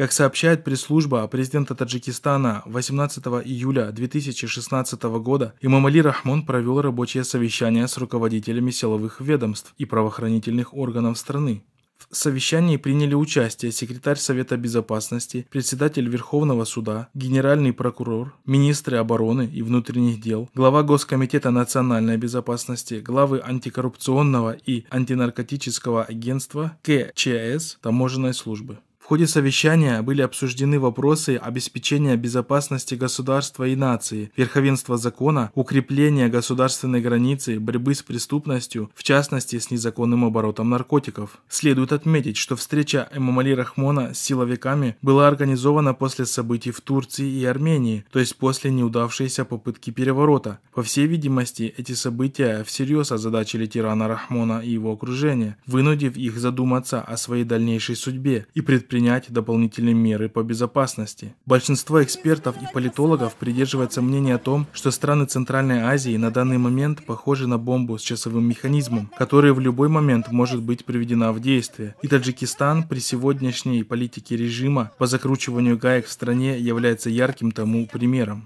Как сообщает пресс-служба президента Таджикистана, 18 июля 2016 года Имамали Рахмон провел рабочее совещание с руководителями силовых ведомств и правоохранительных органов страны. В совещании приняли участие секретарь Совета Безопасности, председатель Верховного суда, генеральный прокурор, министры обороны и внутренних дел, глава Госкомитета национальной безопасности, главы антикоррупционного и антинаркотического агентства КЧС таможенной службы ходе совещания были обсуждены вопросы обеспечения безопасности государства и нации, верховенства закона, укрепления государственной границы, борьбы с преступностью, в частности с незаконным оборотом наркотиков. Следует отметить, что встреча Эмамали Рахмона с силовиками была организована после событий в Турции и Армении, то есть после неудавшейся попытки переворота. По всей видимости, эти события всерьез озадачили тирана Рахмона и его окружение, вынудив их задуматься о своей дальнейшей судьбе и предпринять принять дополнительные меры по безопасности. Большинство экспертов и политологов придерживается мнения о том, что страны Центральной Азии на данный момент похожи на бомбу с часовым механизмом, которая в любой момент может быть приведена в действие. И Таджикистан при сегодняшней политике режима по закручиванию гаек в стране является ярким тому примером.